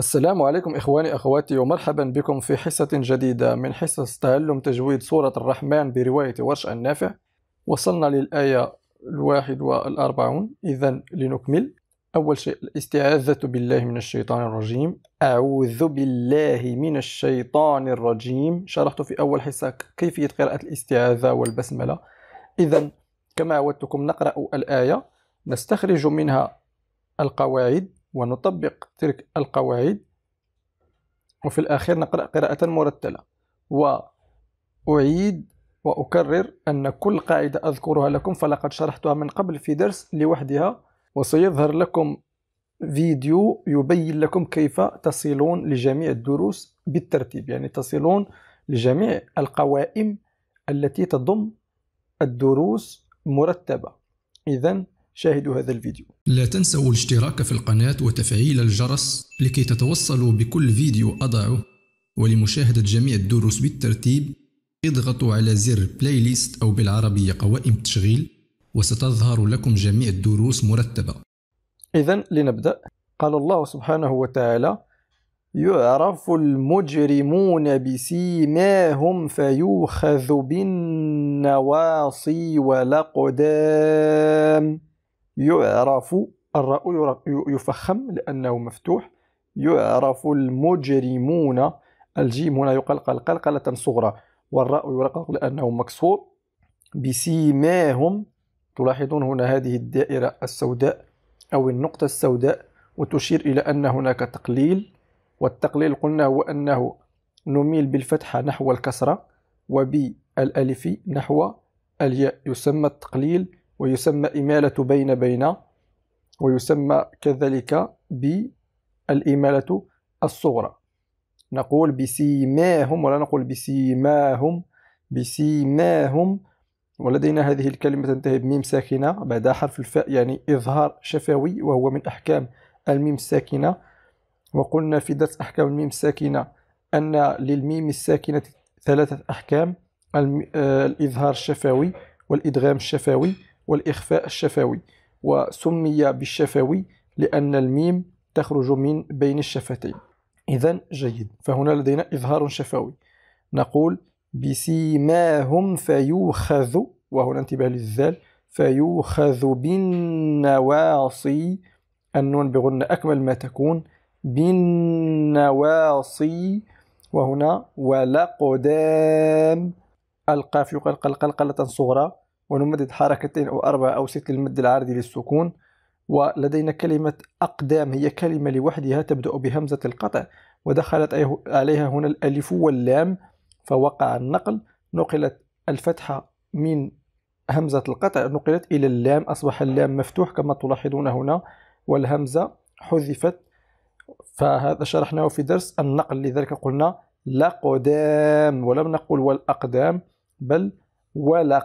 السلام عليكم إخواني أخواتي ومرحبا بكم في حصة جديدة من حصص تعلم تجويد سورة الرحمن برواية ورش النافع وصلنا للآية الواحد والأربعون إذا لنكمل أول شيء الاستعاذة بالله من الشيطان الرجيم أعوذ بالله من الشيطان الرجيم شرحت في أول حصة كيفية قراءة الاستعاذة والبسملة إذا كما عودتكم نقرأ الآية نستخرج منها القواعد ونطبق تلك القواعد وفي الأخير نقرأ قراءة مرتلة وأعيد وأكرر أن كل قاعدة أذكرها لكم فلقد شرحتها من قبل في درس لوحدها وسيظهر لكم فيديو يبين لكم كيف تصلون لجميع الدروس بالترتيب يعني تصلون لجميع القوائم التي تضم الدروس مرتبة إذا شاهدوا هذا الفيديو لا تنسوا الاشتراك في القناة وتفعيل الجرس لكي تتوصلوا بكل فيديو أضعه ولمشاهدة جميع الدروس بالترتيب اضغطوا على زر بلاي ليست أو بالعربية قوائم تشغيل وستظهر لكم جميع الدروس مرتبة إذا لنبدأ قال الله سبحانه وتعالى يعرف المجرمون بسيماهم فيوخذ بالنواصي والأقدام يعرف الراء يفخم لأنه مفتوح يعرف المجرمون الجيم هنا يقلقل قلقلة صغرى والراء يرقق لأنه مكسور بسيماهم تلاحظون هنا هذه الدائرة السوداء أو النقطة السوداء وتشير إلى أن هناك تقليل والتقليل قلنا هو أنه نميل بالفتحة نحو الكسرة وبالألف نحو الياء يسمى التقليل ويسمى إمالة بين بين ويسمى كذلك بالإمالة الصغرى نقول بسيماهم ولا نقول بسيماهم بسيماهم ولدينا هذه الكلمة تنتهي بميم ساكنة بعد حرف الفاء يعني إظهار شفوي وهو من أحكام الميم الساكنة وقلنا في درس أحكام الميم الساكنة أن للميم الساكنة ثلاثة أحكام آه، الإظهار الشفوي والإدغام الشفوي والإخفاء الشفوي وسمي بالشفوي لأن الميم تخرج من بين الشفتين إذا جيد فهنا لدينا إظهار شفوي نقول بسيماهم فيوخذ وهنا انتباه للذال فيوخذ بالنواصي النون بغن أكمل ما تكون بالنواصي وهنا ولقدام القاف يقال قلقلة صغرى ونمدد حركتين أو أربعة أو ست للمد العرضي للسكون ولدينا كلمة أقدام هي كلمة لوحدها تبدأ بهمزة القطع ودخلت أيه- عليها هنا الألف واللام فوقع النقل نقلت الفتحة من همزة القطع نقلت إلى اللام أصبح اللام مفتوح كما تلاحظون هنا والهمزة حذفت فهذا شرحناه في درس النقل لذلك قلنا لا قدام ولم نقل والأقدام بل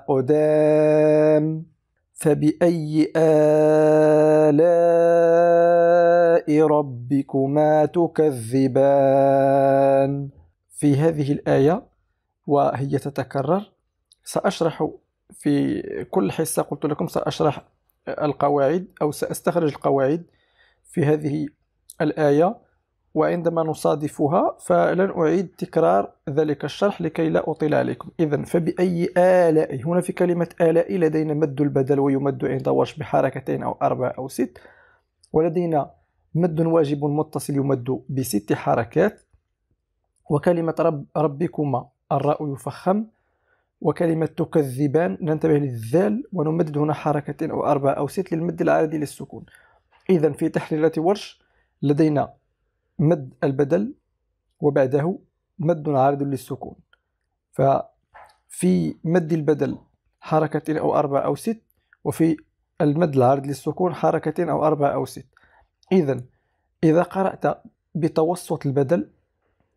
قدام فبأي آلاء ربكما تكذبان في هذه الآية وهي تتكرر سأشرح في كل حصة قلت لكم سأشرح القواعد أو سأستخرج القواعد في هذه الآية وعندما نصادفها فلن أعيد تكرار ذلك الشرح لكي لا أطيل عليكم إذا فبأي آلاء هنا في كلمة آلاء لدينا مد البدل ويمد عند ورش بحركتين أو أربع أو ست ولدينا مد واجب متصل يمد بست حركات وكلمة رب ربكما الراء يفخم وكلمة تكذبان ننتبه للذال ونمدد هنا حركتين أو أربعة أو ست للمد العادي للسكون إذا في تحليلات ورش لدينا مد البدل وبعده مد عارض للسكون ففي مد البدل حركتين أو أربعة أو ست وفي المد العارض للسكون حركتين أو أربعة أو ست إذا إذا قرأت بتوسط البدل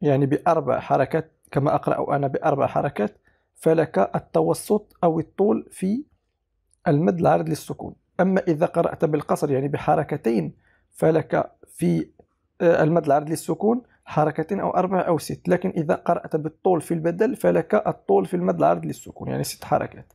يعني بأربع حركات كما أقرأ أنا بأربع حركات فلك التوسط أو الطول في المد العارض للسكون أما إذا قرأت بالقصر يعني بحركتين فلك في المد العرض للسكون حركتين أو أربع أو ست لكن إذا قرأت بالطول في البدل فلك الطول في المد العرض للسكون يعني ست حركات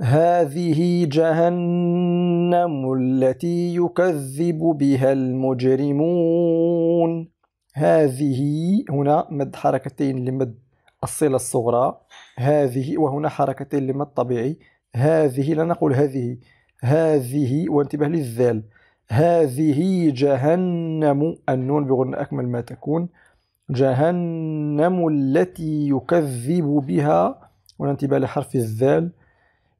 هذه جهنم التي يكذب بها المجرمون هذه هنا مد حركتين لمد الصلة الصغرى هذه وهنا حركتين لمد طبيعي هذه لا نقول هذه هذه وانتبه للذال هذه جهنم النون بغن أكمل ما تكون جهنم التي يكذب بها هنا انتباه لحرف الذال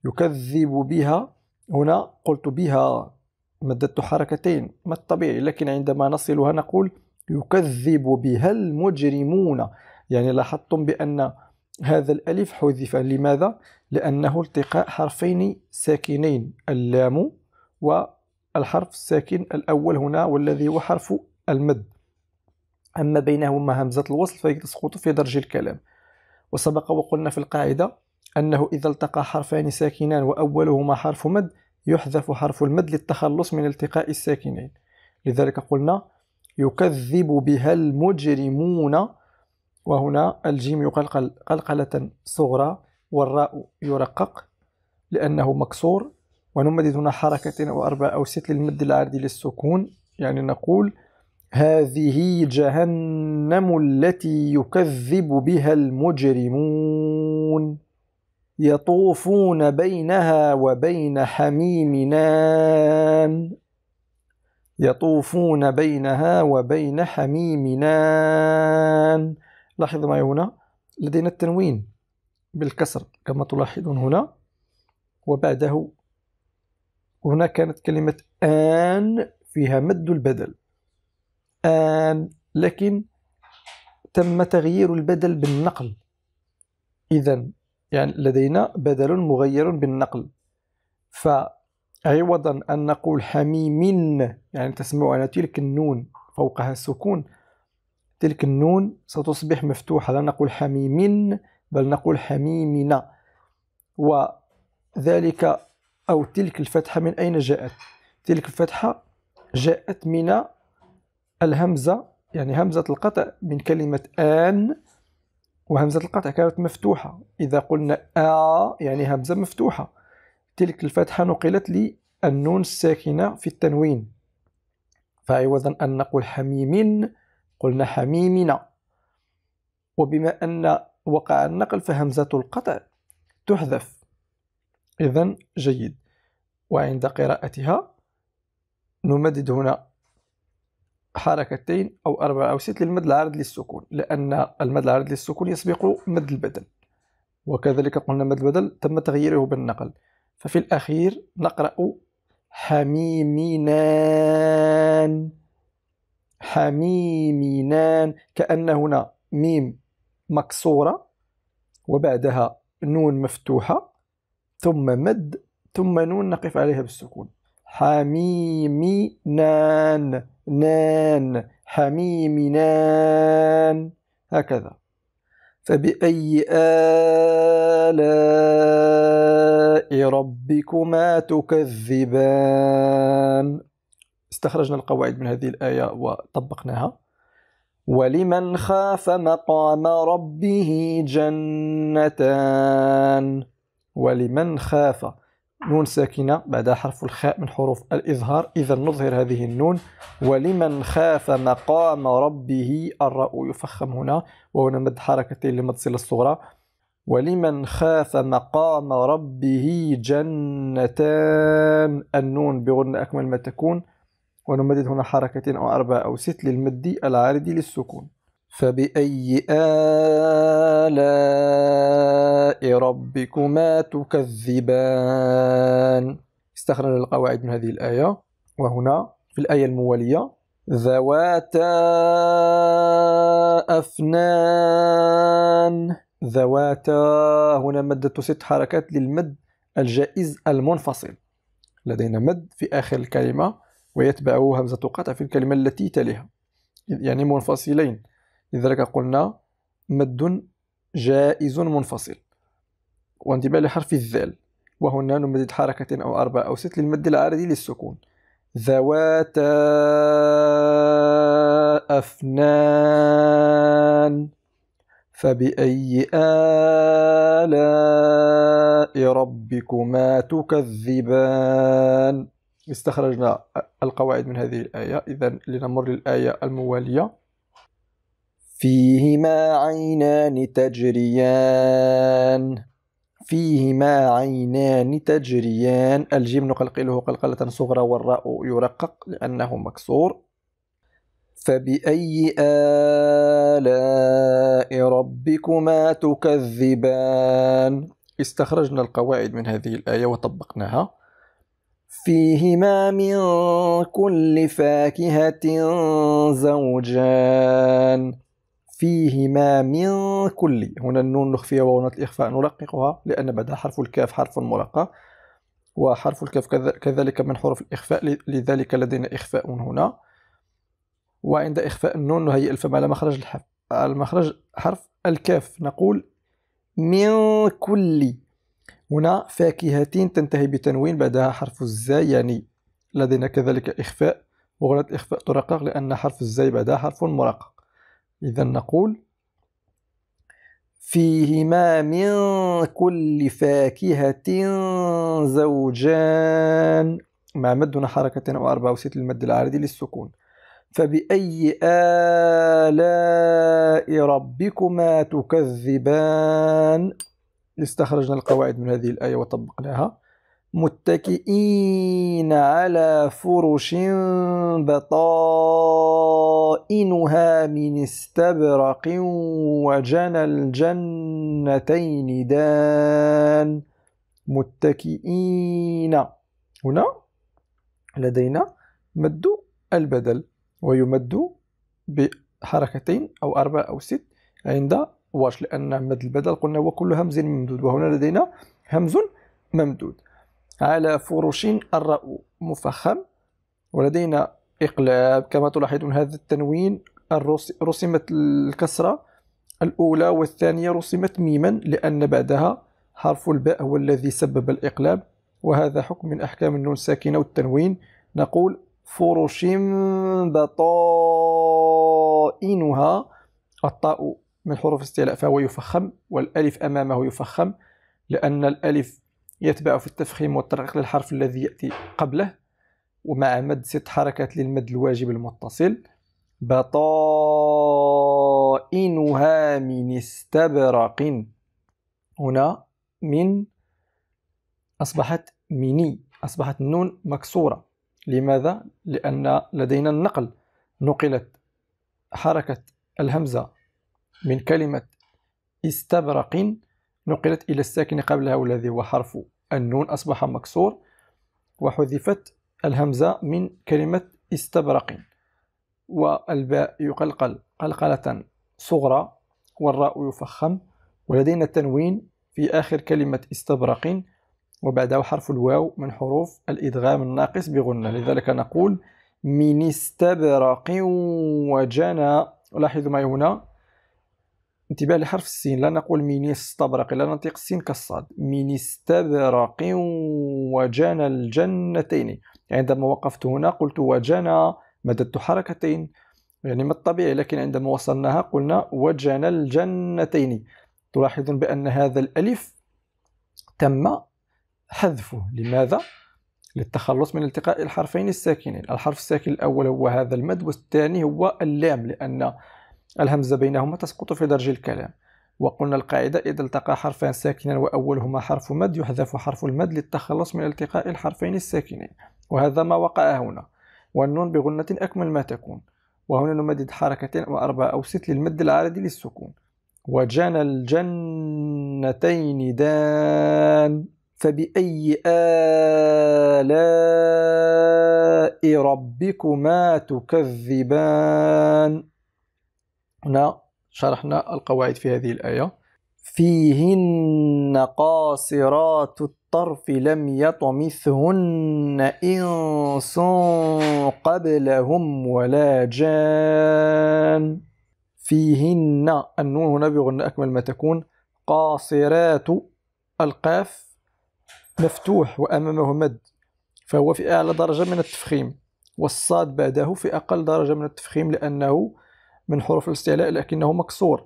يكذب بها هنا قلت بها مددت حركتين ما الطبيعي لكن عندما نصلها نقول يكذب بها المجرمون يعني لاحظتم بأن هذا الألف حذف لماذا؟ لأنه التقاء حرفين ساكنين اللام و الحرف الساكن الأول هنا والذي هو حرف المد أما بينهما همزة الوصل فيسقط في درج الكلام وسبق وقلنا في القاعدة أنه إذا التقى حرفان ساكنان وأولهما حرف مد يحذف حرف المد للتخلص من التقاء الساكنين لذلك قلنا يكذب بها المجرمون وهنا الجيم يقلقل قلقلة صغرى والراء يرقق لأنه مكسور ونمدد هنا حركتين أو اربع أو ست للمد العردي للسكون يعني نقول هذه جهنم التي يكذب بها المجرمون يطوفون بينها وبين حميم نان يطوفون بينها وبين حميم نان لاحظ معي هنا لدينا التنوين بالكسر كما تلاحظون هنا وبعده وهنا كانت كلمة آن فيها مد البدل آن لكن تم تغيير البدل بالنقل إذا يعني لدينا بدل مغير بالنقل فعوضا أن نقول حميم يعني تسمعون تلك النون فوقها السكون تلك النون ستصبح مفتوحة لا نقول حميم بل نقول حميمنا وذلك أو تلك الفتحة من أين جاءت تلك الفتحة جاءت من الهمزة يعني همزة القطع من كلمة آن وهمزة القطع كانت مفتوحة إذا قلنا آ يعني همزة مفتوحة تلك الفتحة نقلت للنون الساكنة في التنوين فعوضا أن نقول حميم قلنا حميمنا وبما أن وقع النقل فهمزة القطع تحذف إذا جيد وعند قراءتها نمدد هنا حركتين أو أربعة أو ست للمد العارض للسكون لأن المد العارض للسكون يسبق مد البدل وكذلك قلنا مد البدل تم تغييره بالنقل ففي الأخير نقرأ حميمينان حميمينان كأن هنا ميم مكسورة وبعدها نون مفتوحة ثم مد ثم نون نقف عليها بالسكون حميم نان نان حميم نان هكذا فبأي آلاء ربكما تكذبان استخرجنا القواعد من هذه الآية وطبقناها ولمن خاف مقام ربه جنتان ولمن خاف نون ساكنة بعدها حرف الخاء من حروف الإظهار إذا نظهر هذه النون ولمن خاف مقام ربه الراء يفخم هنا وهنا مد حركتين لمد صلة الصغرى ولمن خاف مقام ربه جنتان النون بغن أكمل ما تكون ونمدد هنا حركتين أو أربعة أو ست للمد العارض للسكون فبأي آلاء ربكما تكذبان استخرج القواعد من هذه الآية وهنا في الآية الموالية ذواتا أفنان ذواتا هنا مدة ست حركات للمد الجائز المنفصل لدينا مد في آخر الكلمة ويتبعه همزة قطع في الكلمة التي تليها يعني منفصلين لذلك قلنا مد جائز منفصل وانتباه لحرف الذال وهنا نمدد حركة أو أربعة أو ست للمد العارضي للسكون ذواتا أفنان فبأي آلاء ربكما تكذبان استخرجنا القواعد من هذه الآية إذا لنمر للآية الموالية فيهما عينان تجريان فيهما عينان تجريان الجيم نقلقله قلقلة صغرى والراء يرقق لأنه مكسور فبأي آلاء ربكما تكذبان استخرجنا القواعد من هذه الآية وطبقناها فيهما من كل فاكهة زوجان فيهما من كل هنا النون نخفيها وهنا الإخفاء نرققها لأن بعدها حرف الكاف حرف مرقق وحرف الكاف كذلك من حروف الإخفاء لذلك لدينا إخفاء هنا وعند إخفاء النون نهيئ الفم على مخرج الحرف على مخرج حرف الكاف نقول من كل هنا فاكهة تنتهي بتنوين بعدها حرف الزاي يعني لدينا كذلك إخفاء وغلط إخفاء ترقق لأن حرف الزاي بعدها حرف مرقق إذا نقول فيهما من كل فاكهة زوجان مع مد أو أربعة وست المد العارضي للسكون فبأي آلاء ربكما تكذبان استخرجنا القواعد من هذه الآية وطبقناها متكئين على فرش بطائنها من استبرق وجنى الجنتين دان متكئين هنا لدينا مد البدل ويمد بحركتين أو أربع أو ست عند واش لأن مد البدل قلنا وكل همز ممدود وهنا لدينا همز ممدود على فرش الراء مفخم ولدينا إقلاب كما تلاحظون هذا التنوين رسمت الكسرة الأولى والثانية رسمت ميما لأن بعدها حرف الباء هو الذي سبب الإقلاب وهذا حكم من أحكام النون الساكنة والتنوين نقول فرش بطائنها الطاء من حروف استعلاء فهو يفخم والألف أمامه يفخم لأن الألف يتبع في التفخيم والترقيق للحرف الذي يأتي قبله ومع مد ست حركات للمد الواجب المتصل بطائنها من استبرق هنا من أصبحت مني أصبحت النون مكسورة لماذا؟ لأن لدينا النقل نقلت حركة الهمزة من كلمة استبرق نقلت إلى الساكن قبلها والذي هو حرف النون أصبح مكسور وحذفت الهمزة من كلمة استبرق والباء يقلقل قلقلة صغرى والراء يفخم ولدينا التنوين في آخر كلمة استبرق وبعده حرف الواو من حروف الإدغام الناقص بغنة لذلك نقول من استبرق وجنى لاحظوا ما هنا انتباه لحرف السين لا نقول ميني استبرق لا ننطق السين كالصاد ميني استبرق وجنى الجنتين يعني عندما وقفت هنا قلت وجنى مددت حركتين يعني ما الطبيعي لكن عندما وصلناها قلنا وجنى الجنتين تلاحظون بأن هذا الألف تم حذفه لماذا؟ للتخلص من التقاء الحرفين الساكنين الحرف الساكن الأول هو هذا المد والثاني هو اللام لأن الهمزة بينهما تسقط في درج الكلام وقلنا القاعدة إذا التقى حرفان ساكنا وأولهما حرف مد يحذف حرف المد للتخلص من التقاء الحرفين الساكنين وهذا ما وقع هنا والنون بغنة أكمل ما تكون وهنا نمدد حركتين أو أربعة أو ست للمد العارض للسكون وجنى الجنتين دان فبأي آلاء ربكما تكذبان هنا شرحنا القواعد في هذه الآية فيهن قاصرات الطرف لم يطمثهن إنس قبلهم ولا جان فيهن النون هنا بغن أكمل ما تكون قاصرات القاف مفتوح وأمامه مد فهو في أعلى درجة من التفخيم والصاد بعده في أقل درجة من التفخيم لأنه من حروف الاستعلاء لكنه مكسور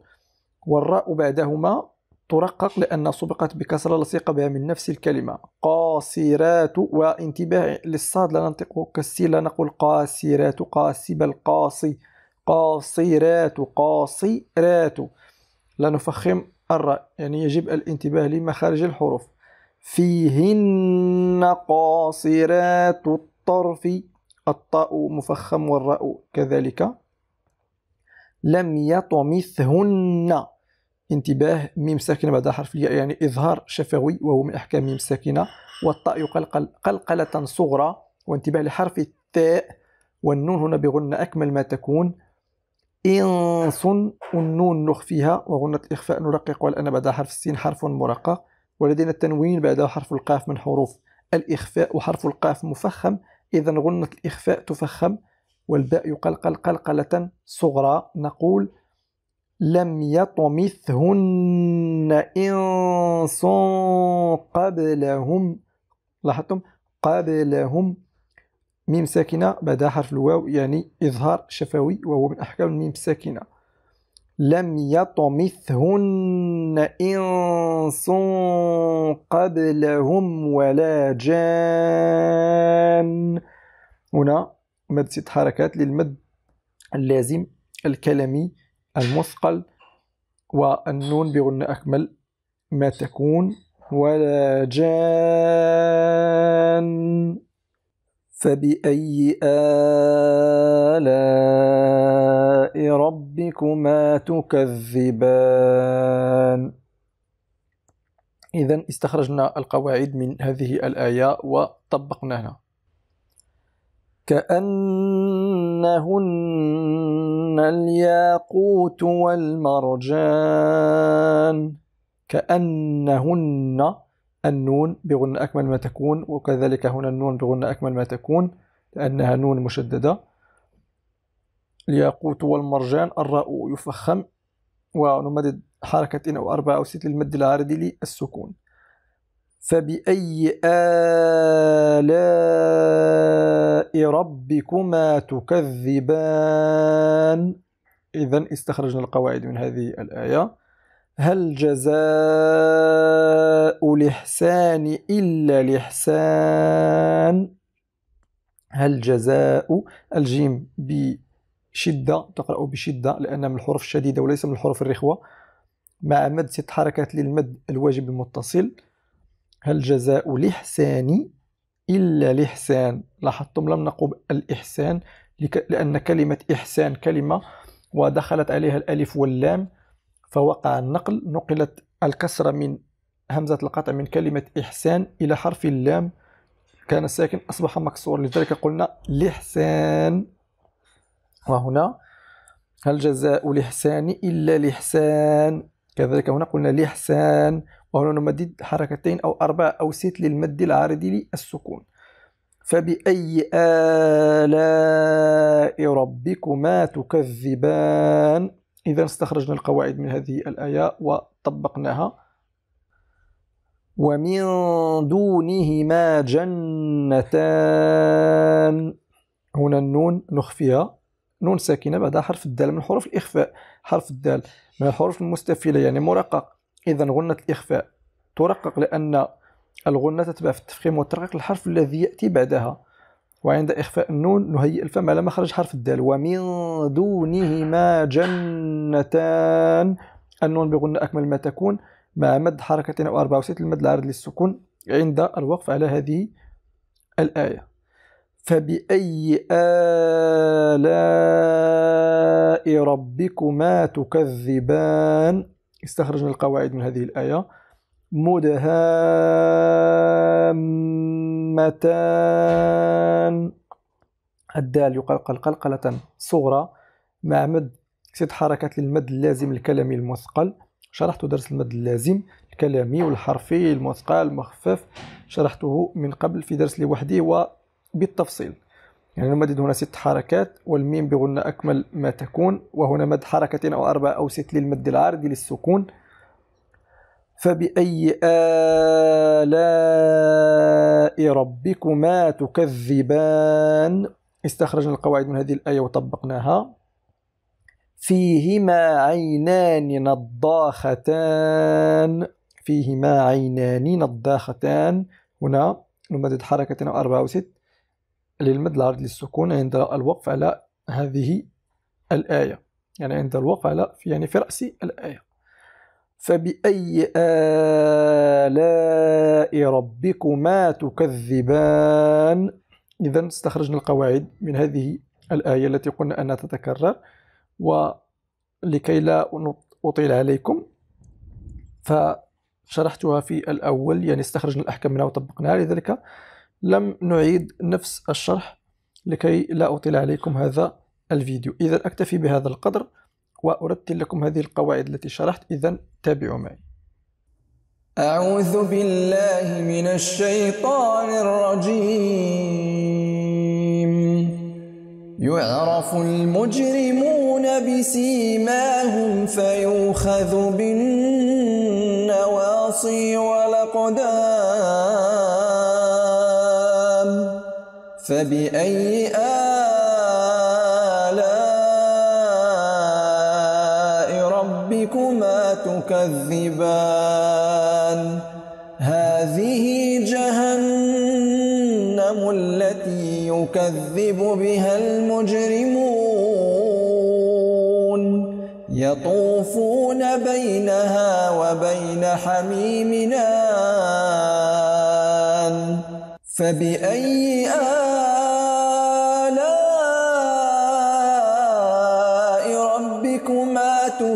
والراء بعدهما ترقق لأن سبقت بكسرة لصق بها من نفس الكلمة قاصرات وانتباه للصاد لا ننطق كسي لا نقول قاسرات قاسي بل قاصي قاصرات قاصرات لا نفخم الراء يعني يجب الانتباه لمخارج الحروف فيهن قاصرات الطرف الطاء مفخم والراء كذلك لم يطمثهن انتباه ميم ساكنة بعد حرف الياء يعني إظهار شفوي وهو من أحكام ميم ساكنة والطاء يقلقل قلقلة صغرى وانتباه لحرف التاء والنون هنا بغنة أكمل ما تكون إنس النون نخفيها وغنة الإخفاء نرقق والأن بعد حرف السين حرف مرقق ولدينا التنوين بعد حرف القاف من حروف الإخفاء وحرف القاف مفخم إذا غنة الإخفاء تفخم والباء يقلقل قلقلة صغرى نقول لم يطمثهن إنس قبلهم لاحظتم قبلهم ميم ساكنة بعد حرف الواو يعني إظهار شفوي وهو من أحكام الميم الساكنة لم يطمثهن إنس قبلهم ولا جان هنا مد ست حركات للمد اللازم الكلمي المثقل والنون بغن أكمل ما تكون ولا جان فبأي آلاء ربكما تكذبان إذا استخرجنا القواعد من هذه الآية وطبقناها كأنهن الياقوت والمرجان كأنهن النون بغن أكمل ما تكون وكذلك هنا النون بغن أكمل ما تكون لأنها نون مشددة الياقوت والمرجان الراء يفخم ونمدد حركة أو أربعة أو ست للمد العارض للسكون فبأي آلاء ربكما تكذبان إذا استخرجنا القواعد من هذه الآية هل جزاء الإحسان إلا الإحسان هل جزاء الجيم بشدة تقرأ بشدة لأنها من الحروف الشديدة وليس من الحروف الرخوة مع مد ست حركات للمد الواجب المتصل هل جزاء الإحسان إلا الإحسان لاحظتم لم نقل الإحسان لأن كلمة إحسان كلمة ودخلت عليها الألف واللام فوقع النقل نقلت الكسرة من همزة القطع من كلمة إحسان إلى حرف اللام كان الساكن أصبح مكسور لذلك قلنا الإحسان وهنا هل جزاء الإحسان إلا الإحسان كذلك هنا قلنا الإحسان وهنا نمدد حركتين أو أربع أو ست للمد العارض للسكون فبأي آلاء ربكما تكذبان إذا استخرجنا القواعد من هذه الآية وطبقناها ومن دونهما جنتان هنا النون نخفيها نون ساكنة بعدها حرف الدال من حروف الإخفاء حرف الدال من الحروف المستفيلة يعني مرقق إذا غنة الإخفاء ترقق لأن الغنة تتبع في التفخيم والترقيق الحرف الذي يأتي بعدها وعند إخفاء النون نهيئ الفم على مخرج حرف الدال ومن دونهما جنتان النون بغنة أكمل ما تكون مع مد حركتين أو أربعة وست المد العارض للسكون عند الوقف على هذه الآية فبأي آلاء ربكما تكذبان استخرجنا القواعد من هذه الآية مدهامتان الدال يقال قلقلة صغرى مع مد ست حركات للمد اللازم الكلامي المثقل شرحت درس المد اللازم الكلامي والحرفي المثقل المخفف شرحته من قبل في درس لوحدي وبالتفصيل يعني نمدد هنا ست حركات والميم بغنى أكمل ما تكون وهنا مد حركتين أو أربعة أو ست للمد العارضي للسكون فبأي آلاء ربكما تكذبان استخرجنا القواعد من هذه الآية وطبقناها فيهما عينان نضاختان فيهما عينان نضاختان هنا نمدد حركتين أو أربعة ست للمد العرض للسكون عند الوقف على هذه الآية يعني عند الوقف على يعني في رأس الآية فبأي آلاء ربكما تكذبان إذا استخرجنا القواعد من هذه الآية التي قلنا أنها تتكرر ولكي لا أطيل عليكم فشرحتها في الأول يعني استخرجنا الأحكام منها وطبقناها لذلك لم نعيد نفس الشرح لكي لا أطيل عليكم هذا الفيديو إذا أكتفي بهذا القدر وأرتل لكم هذه القواعد التي شرحت إذا تابعوا معي أعوذ بالله من الشيطان الرجيم يعرف المجرمون بسيماهم فيوخذ بالنواصي والأقدام فبأي آلاء ربكما تكذبان هذه جهنم التي يكذب بها المجرمون يطوفون بينها وبين حميمنا فبأي آلاء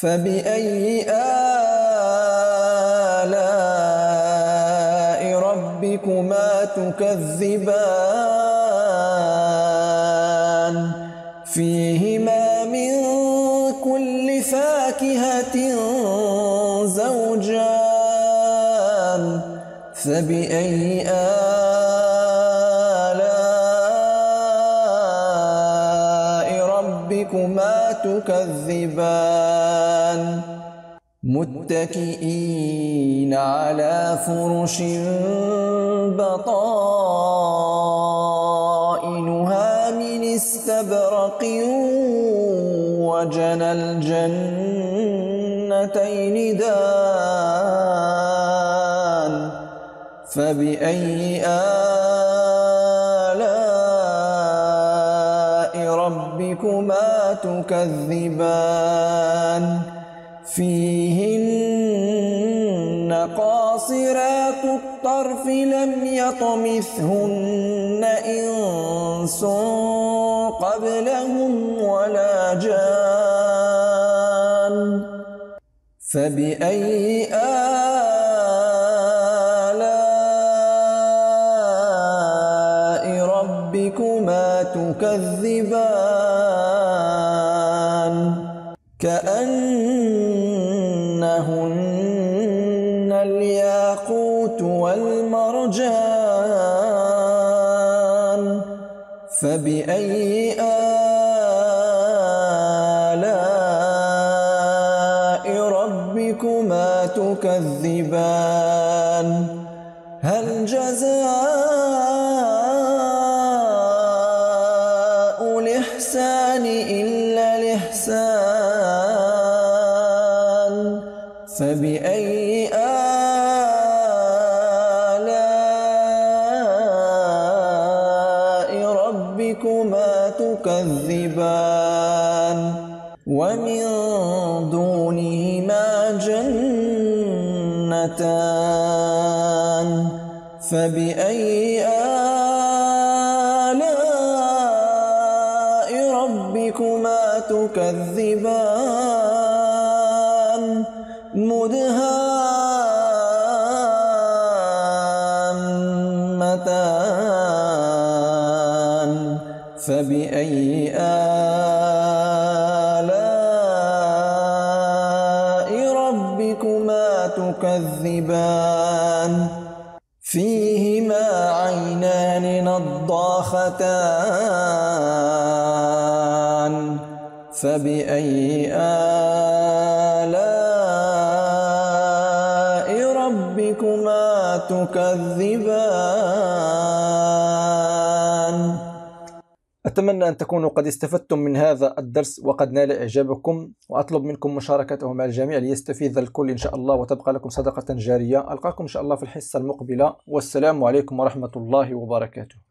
فبأي آلاء ربكما تكذبان فيهما من كل فاكهة زوجان فبأي آلاء ربكما تكذبان متكئين على فرش بطائنها من استبرق وجنى الجنتين دان فبأي آلاء ربكما تكذبان فيهن قاصرات الطرف لم يطمثهن إنس قبلهم ولا جان فبأي آلاء ربكما تكذبان كأن فبأي آلاء ربكما تكذبان هل جزاء جنتان فبأي آلاء ربكما تكذبان مدهامتان فبأي آلاء مكان فبأي آلاء ربكما تكذبان أتمنى أن تكونوا قد استفدتم من هذا الدرس وقد نال إعجابكم وأطلب منكم مشاركته مع الجميع ليستفيد الكل إن شاء الله وتبقى لكم صدقة جارية ألقاكم إن شاء الله في الحصة المقبلة والسلام عليكم ورحمة الله وبركاته